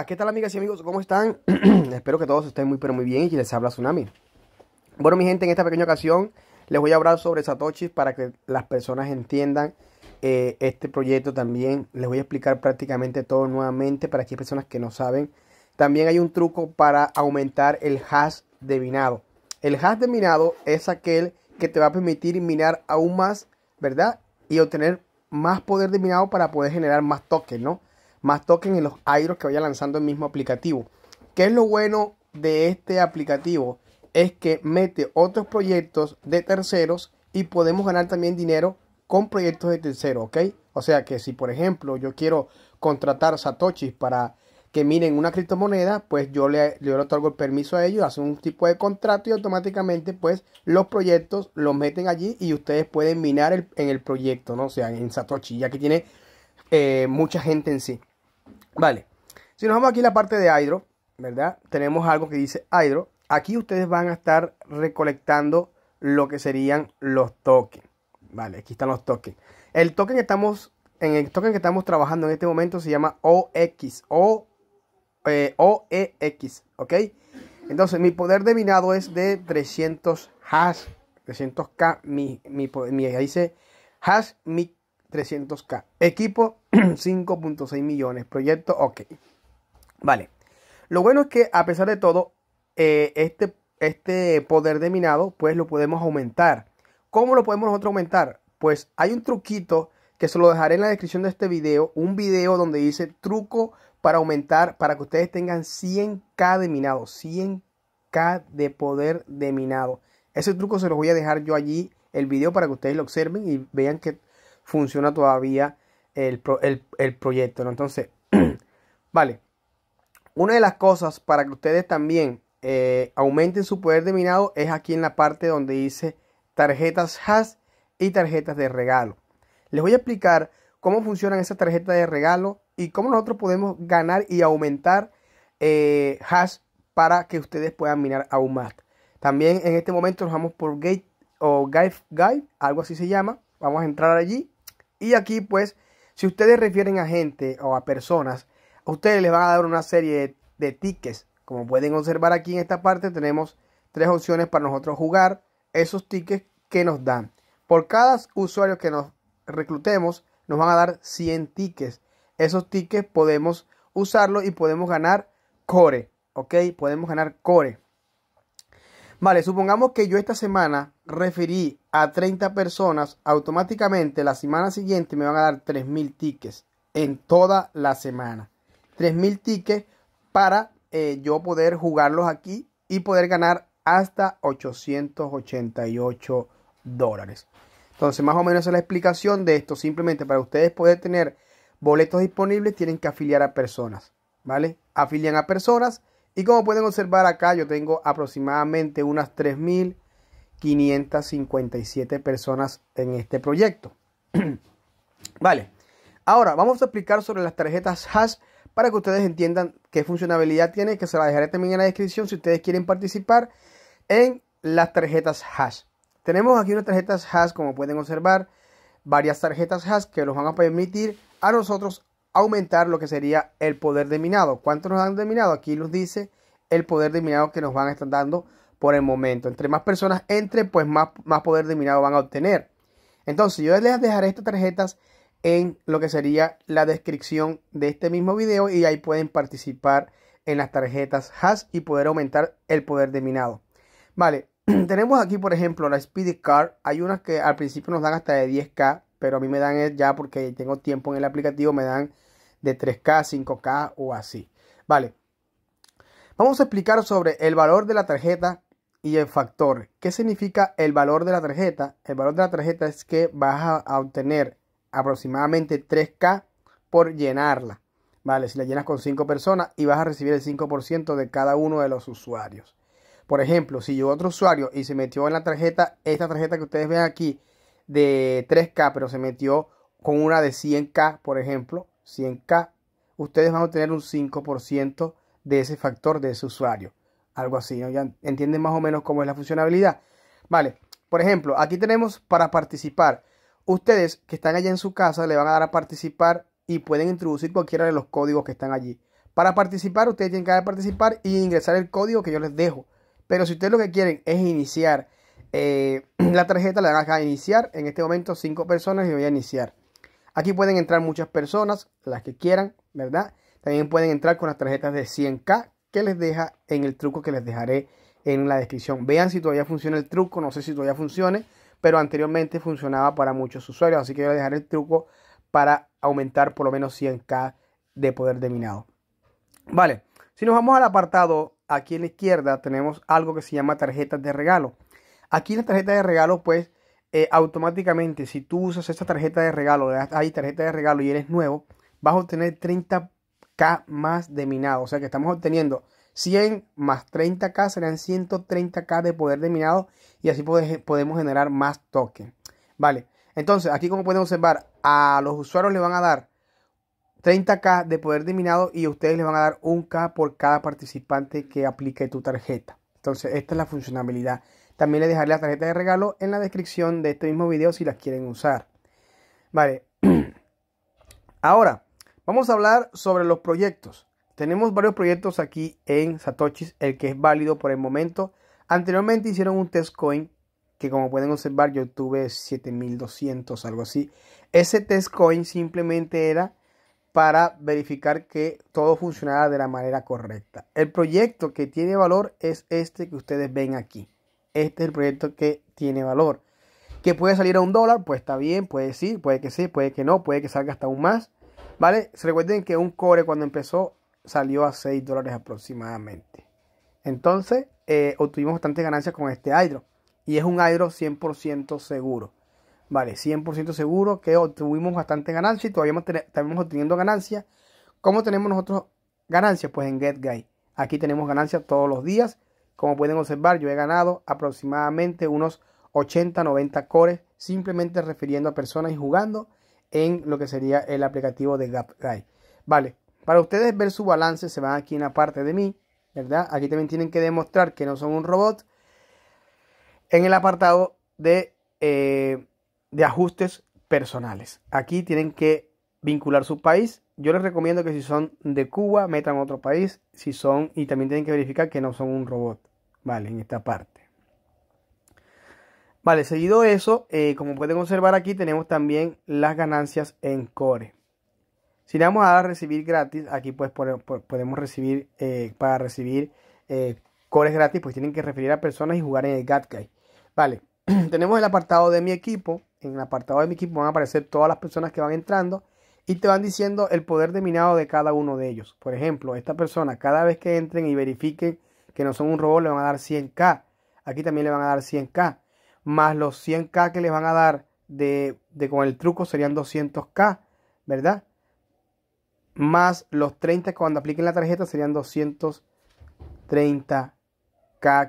Aquí tal amigas y amigos? ¿Cómo están? Espero que todos estén muy pero muy bien y que les habla Tsunami. Bueno mi gente, en esta pequeña ocasión les voy a hablar sobre Satoshi para que las personas entiendan eh, este proyecto también. Les voy a explicar prácticamente todo nuevamente para aquellas personas que no saben. También hay un truco para aumentar el hash de minado. El hash de minado es aquel que te va a permitir minar aún más, ¿verdad? Y obtener más poder de minado para poder generar más tokens, ¿no? más tokens en los airos que vaya lanzando el mismo aplicativo. ¿Qué es lo bueno de este aplicativo? Es que mete otros proyectos de terceros y podemos ganar también dinero con proyectos de terceros, ¿ok? O sea que si por ejemplo yo quiero contratar Satoshi para que miren una criptomoneda, pues yo le, otorgo el permiso a ellos, hacen un tipo de contrato y automáticamente pues los proyectos los meten allí y ustedes pueden minar en el proyecto, ¿no? O sea, en Satoshi, ya que tiene eh, mucha gente en sí. Vale, si nos vamos aquí a la parte de hydro, ¿verdad? Tenemos algo que dice hydro. Aquí ustedes van a estar recolectando lo que serían los tokens. Vale, aquí están los tokens. El token que estamos, en el token que estamos trabajando en este momento se llama OX, eh, o, e x ¿ok? Entonces, mi poder de minado es de 300 hash, 300k, mi, mi, mi ahí dice hash mi 300k. Equipo 5.6 millones. Proyecto, ok. Vale. Lo bueno es que a pesar de todo, eh, este, este poder de minado, pues lo podemos aumentar. ¿Cómo lo podemos nosotros aumentar? Pues hay un truquito que se lo dejaré en la descripción de este video. Un video donde dice truco para aumentar, para que ustedes tengan 100k de minado. 100k de poder de minado. Ese truco se los voy a dejar yo allí, el video, para que ustedes lo observen y vean que funciona todavía el, proyecto. Entonces, vale. Una de las cosas para que ustedes también eh, aumenten su poder de minado es aquí en la parte donde dice tarjetas hash y tarjetas de regalo. Les voy a explicar cómo funcionan esas tarjetas de regalo y cómo nosotros podemos ganar y aumentar eh, hash para que ustedes puedan minar aún más. También en este momento nos vamos por Gate o Guide, Guide, algo así se llama. Vamos a entrar allí y aquí pues si ustedes refieren a gente o a personas, a ustedes les van a dar una serie de, de tickets. Como pueden observar aquí en esta parte, tenemos tres opciones para nosotros jugar esos tickets que nos dan. Por cada usuario que nos reclutemos, nos van a dar 100 tickets. Esos tickets podemos usarlos y podemos ganar core. ¿Ok? Podemos ganar core. Vale, supongamos que yo esta semana referí a 30 personas, automáticamente la semana siguiente me van a dar 3.000 tickets en toda la semana. 3.000 tickets para eh, yo poder jugarlos aquí y poder ganar hasta 888 dólares. Entonces, más o menos es la explicación de esto. Simplemente para ustedes poder tener boletos disponibles, tienen que afiliar a personas. ¿Vale? Afilian a personas y como pueden observar acá, yo tengo aproximadamente unas 3.557 personas en este proyecto. vale, ahora vamos a explicar sobre las tarjetas hash para que ustedes entiendan qué funcionalidad tiene, que se la dejaré también en la descripción si ustedes quieren participar en las tarjetas hash. Tenemos aquí unas tarjetas hash, como pueden observar, varias tarjetas hash que nos van a permitir a nosotros aumentar lo que sería el poder de minado. ¿Cuánto nos dan de minado? Aquí nos dice el poder de minado que nos van a estar dando por el momento. Entre más personas entre, pues más, más poder de minado van a obtener. Entonces, yo les dejaré estas tarjetas en lo que sería la descripción de este mismo video y ahí pueden participar en las tarjetas hash y poder aumentar el poder de minado. Vale, tenemos aquí por ejemplo la Speedy Card, hay unas que al principio nos dan hasta de 10k pero a mí me dan ya porque tengo tiempo en el aplicativo, me dan de 3K, 5K o así. Vale, vamos a explicar sobre el valor de la tarjeta y el factor. ¿Qué significa el valor de la tarjeta? El valor de la tarjeta es que vas a obtener aproximadamente 3K por llenarla. Vale, si la llenas con 5 personas y vas a recibir el 5% de cada uno de los usuarios. Por ejemplo, si yo otro usuario y se metió en la tarjeta, esta tarjeta que ustedes ven aquí, de 3K, pero se metió con una de 100K, por ejemplo, 100K, ustedes van a obtener un 5% de ese factor de ese usuario. Algo así, Ya entienden más o menos cómo es la funcionalidad. Vale, por ejemplo, aquí tenemos para participar. Ustedes que están allá en su casa le van a dar a participar y pueden introducir cualquiera de los códigos que están allí. Para participar, ustedes tienen que dar a participar y ingresar el código que yo les dejo. Pero si ustedes lo que quieren es iniciar eh, la tarjeta, la dan a iniciar. En este momento 5 personas y voy a iniciar. Aquí pueden entrar muchas personas, las que quieran, ¿verdad? También pueden entrar con las tarjetas de 100K que les deja en el truco que les dejaré en la descripción. Vean si todavía funciona el truco, no sé si todavía funcione, pero anteriormente funcionaba para muchos usuarios, así que voy a dejar el truco para aumentar por lo menos 100K de poder de minado. Vale, si nos vamos al apartado, aquí en la izquierda tenemos algo que se llama tarjetas de regalo. Aquí la tarjeta de regalo, pues, eh, automáticamente, si tú usas esta tarjeta de regalo, le das ahí tarjeta de regalo y eres nuevo, vas a obtener 30k más de minado. O sea que estamos obteniendo 100 más 30k serán 130k de poder de minado y así podemos generar más token. Vale, entonces aquí como pueden observar, a los usuarios le van a dar 30k de poder de minado y ustedes les van a dar 1k por cada participante que aplique tu tarjeta. Entonces, esta es la funcionalidad también les dejaré la tarjeta de regalo en la descripción de este mismo video si las quieren usar. Vale. Ahora, vamos a hablar sobre los proyectos. Tenemos varios proyectos aquí en Satoshis, el que es válido por el momento. Anteriormente hicieron un test coin que como pueden observar yo tuve 7200, algo así. Ese test coin simplemente era para verificar que todo funcionara de la manera correcta. El proyecto que tiene valor es este que ustedes ven aquí este es el proyecto que tiene valor. Que puede salir a un dólar, pues está bien, puede sí, puede que sí, puede que no, puede que salga hasta un más. ¿Vale? Se recuerden que un core cuando empezó salió a 6 dólares aproximadamente. Entonces, eh, obtuvimos bastante ganancias con este hydro. Y es un hydro 100% seguro. Vale, 100% seguro que obtuvimos bastante ganancia y todavía estamos obteniendo ganancias. ¿Cómo tenemos nosotros ganancias? Pues en GetGuy. Aquí tenemos ganancias todos los días como pueden observar, yo he ganado aproximadamente unos 80-90 cores simplemente refiriendo a personas y jugando en lo que sería el aplicativo de GapGuy. Vale, para ustedes ver su balance se van aquí en la parte de mí, ¿verdad? Aquí también tienen que demostrar que no son un robot. En el apartado de, eh, de ajustes personales. Aquí tienen que vincular su país. Yo les recomiendo que si son de Cuba, metan otro país. Si son, y también tienen que verificar que no son un robot. ¿vale? En esta parte. Vale, seguido eso, eh, como pueden observar aquí, tenemos también las ganancias en core. Si le damos a recibir gratis, aquí pues podemos recibir, eh, para recibir core eh, cores gratis, pues tienen que referir a personas y jugar en el Gatkai. Vale, tenemos el apartado de mi equipo. En el apartado de mi equipo van a aparecer todas las personas que van entrando y te van diciendo el poder de minado de cada uno de ellos. Por ejemplo, esta persona, cada vez que entren y verifiquen que no son un robot, le van a dar 100K. Aquí también le van a dar 100K. Más los 100K que les van a dar de, con el truco serían 200K, ¿verdad? Más los 30 cuando apliquen la tarjeta serían 230K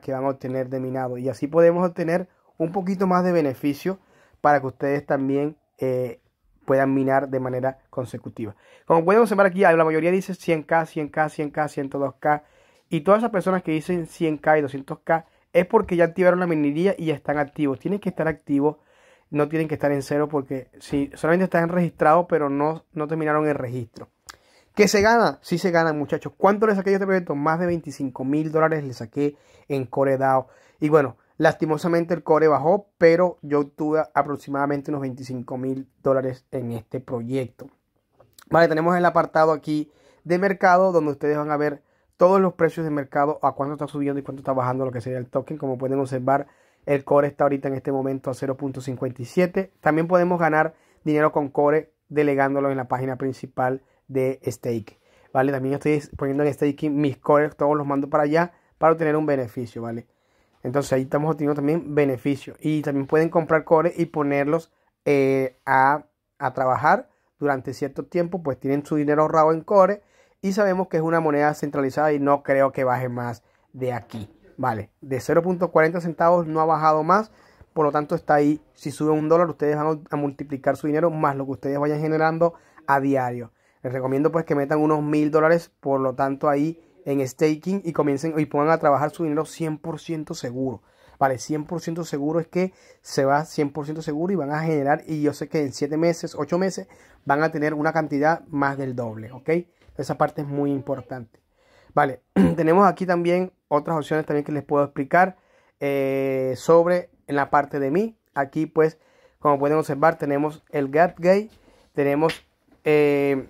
que van a obtener de minado. Y así podemos obtener un poquito más de beneficio para que ustedes también eh, puedan minar de manera consecutiva. Como pueden observar aquí, la mayoría dice 100K, 100K, 100K, 102K, y todas esas personas que dicen 100K y 200K es porque ya activaron la minería y ya están activos. Tienen que estar activos, no tienen que estar en cero porque si solamente están registrados pero no, no terminaron el registro. ¿Qué se gana? Sí se gana, muchachos. ¿Cuánto le saqué yo a este proyecto? Más de 25 mil dólares le saqué en Core DAO. Y bueno, lastimosamente el Core bajó, pero yo tuve aproximadamente unos 25 mil dólares en este proyecto. Vale, tenemos el apartado aquí de mercado donde ustedes van a ver todos los precios de mercado, a cuánto está subiendo y cuánto está bajando lo que sería el token. Como pueden observar, el core está ahorita en este momento a 0.57. También podemos ganar dinero con core delegándolo en la página principal de stake. ¿Vale? También estoy poniendo en Stake mis cores, todos los mando para allá para obtener un beneficio, ¿vale? Entonces ahí estamos obteniendo también beneficio. Y también pueden comprar core y ponerlos eh, a, a trabajar durante cierto tiempo, pues tienen su dinero ahorrado en core y sabemos que es una moneda centralizada y no creo que baje más de aquí. Vale, de 0.40 centavos no ha bajado más. Por lo tanto, está ahí. Si sube un dólar, ustedes van a multiplicar su dinero más lo que ustedes vayan generando a diario. Les recomiendo pues que metan unos mil dólares, por lo tanto, ahí en staking y comiencen y pongan a trabajar su dinero 100% seguro. Vale, 100% seguro es que se va 100% seguro y van a generar, y yo sé que en 7 meses, 8 meses, van a tener una cantidad más del doble, ¿ok? Esa parte es muy importante. Vale, tenemos aquí también otras opciones también que les puedo explicar eh, sobre en la parte de mí. Aquí pues, como pueden observar, tenemos el Gate, tenemos eh,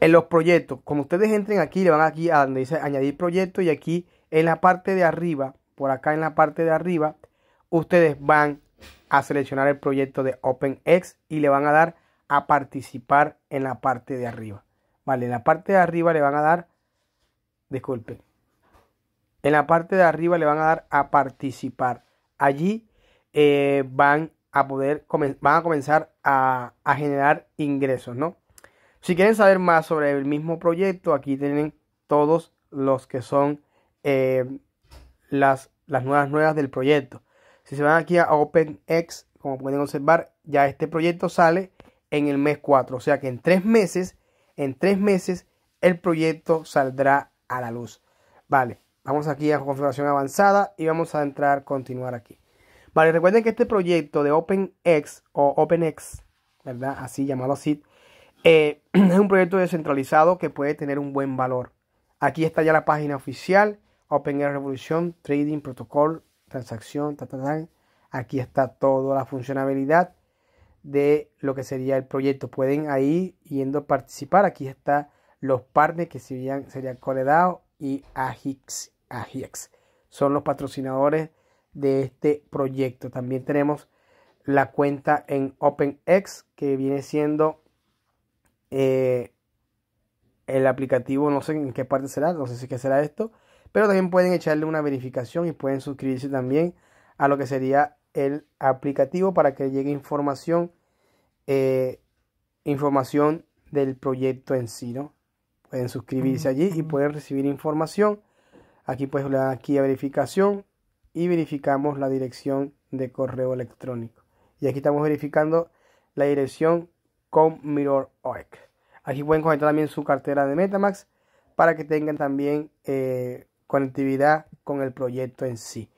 en los proyectos. Como ustedes entren aquí, le van aquí a donde dice añadir proyecto y aquí en la parte de arriba, por acá en la parte de arriba, ustedes van a seleccionar el proyecto de OpenX y le van a dar a participar en la parte de arriba. Vale, en la parte de arriba le van a dar, disculpen, en la parte de arriba le van a dar a participar. Allí eh, van a poder, van a comenzar a, generar ingresos, ¿no? Si quieren saber más sobre el mismo proyecto, aquí tienen todos los que son eh, las, las nuevas nuevas del proyecto. Si se van aquí a OpenX, como pueden observar, ya este proyecto sale en el mes 4. O sea que en tres meses en tres meses el proyecto saldrá a la luz. Vale, vamos aquí a configuración avanzada y vamos a entrar, continuar aquí. Vale, recuerden que este proyecto de OpenX o OpenX, ¿verdad? Así llamado así, eh, es un proyecto descentralizado que puede tener un buen valor. Aquí está ya la página oficial, OpenX Revolution, Trading Protocol, Transacción, ta, aquí está toda la funcionalidad de lo que sería el proyecto. Pueden ahí yendo a participar. Aquí están los partners que serían, serían Coredao y Agix, Son los patrocinadores de este proyecto. También tenemos la cuenta en OpenX que viene siendo eh, el aplicativo, no sé en qué parte será, no sé si qué será esto, pero también pueden echarle una verificación y pueden suscribirse también a lo que sería el aplicativo para que llegue información, eh, información del proyecto en sí, ¿no? Pueden suscribirse allí y pueden recibir información. Aquí pues le aquí a verificación y verificamos la dirección de correo electrónico. Y aquí estamos verificando la dirección con Mirror e Aquí pueden conectar también su cartera de Metamax para que tengan también eh, conectividad con el proyecto en sí.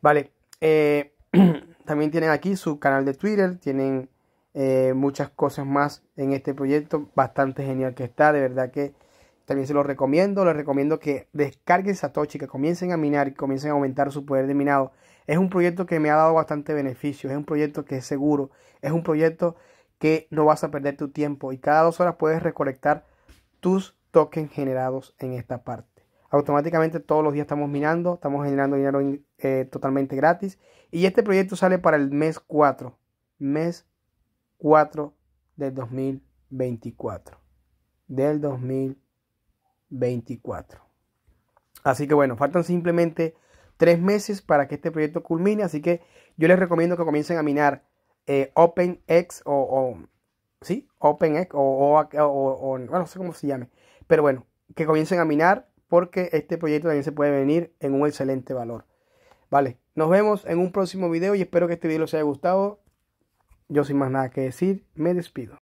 Vale, eh, También tienen aquí su canal de Twitter, tienen eh, muchas cosas más en este proyecto, bastante genial que está, de verdad que también se los recomiendo, les recomiendo que descarguen Satoshi, que comiencen a minar y comiencen a aumentar su poder de minado. Es un proyecto que me ha dado bastante beneficio, es un proyecto que es seguro, es un proyecto que no vas a perder tu tiempo y cada dos horas puedes recolectar tus tokens generados en esta parte automáticamente todos los días estamos minando, estamos generando dinero eh, totalmente gratis. Y este proyecto sale para el mes 4, mes 4 del 2024. Del 2024. Así que bueno, faltan simplemente tres meses para que este proyecto culmine. Así que yo les recomiendo que comiencen a minar eh, OpenX o, sí, OpenX o, bueno, no sé cómo se llame. Pero bueno, que comiencen a minar porque este proyecto también se puede venir en un excelente valor. Vale, nos vemos en un próximo video y espero que este video les haya gustado. Yo sin más nada que decir, me despido.